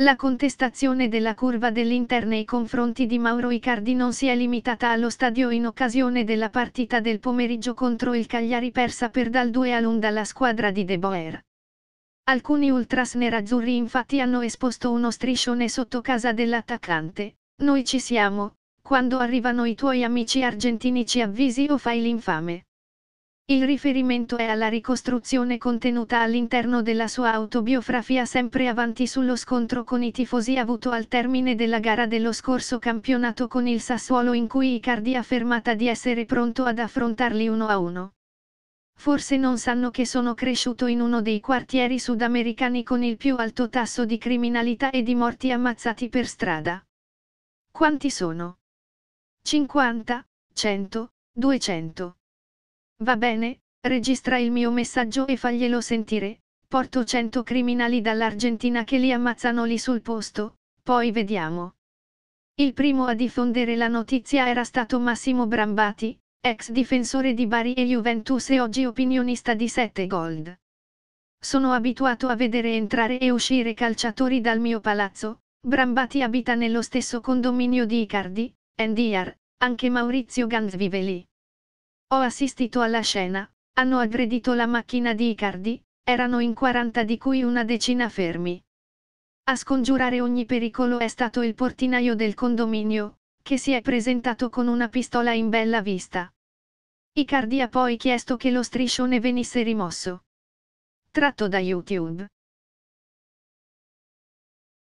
La contestazione della curva dell'Inter nei confronti di Mauro Icardi non si è limitata allo stadio in occasione della partita del pomeriggio contro il Cagliari persa per dal 2 all'1 dalla squadra di De Boer. Alcuni ultras nerazzurri infatti hanno esposto uno striscione sotto casa dell'attaccante, noi ci siamo, quando arrivano i tuoi amici argentini ci avvisi o fai l'infame. Il riferimento è alla ricostruzione contenuta all'interno della sua autobiografia sempre avanti sullo scontro con i tifosi avuto al termine della gara dello scorso campionato con il Sassuolo in cui Icardi affermata di essere pronto ad affrontarli uno a uno. Forse non sanno che sono cresciuto in uno dei quartieri sudamericani con il più alto tasso di criminalità e di morti ammazzati per strada. Quanti sono? 50, 100, 200. Va bene, registra il mio messaggio e faglielo sentire, porto 100 criminali dall'Argentina che li ammazzano lì sul posto, poi vediamo. Il primo a diffondere la notizia era stato Massimo Brambati, ex difensore di Bari e Juventus e oggi opinionista di 7 Gold. Sono abituato a vedere entrare e uscire calciatori dal mio palazzo, Brambati abita nello stesso condominio di Icardi, NDR, anche Maurizio Gans vive lì. Ho assistito alla scena, hanno aggredito la macchina di Icardi, erano in 40 di cui una decina fermi. A scongiurare ogni pericolo è stato il portinaio del condominio, che si è presentato con una pistola in bella vista. Icardi ha poi chiesto che lo striscione venisse rimosso. Tratto da YouTube.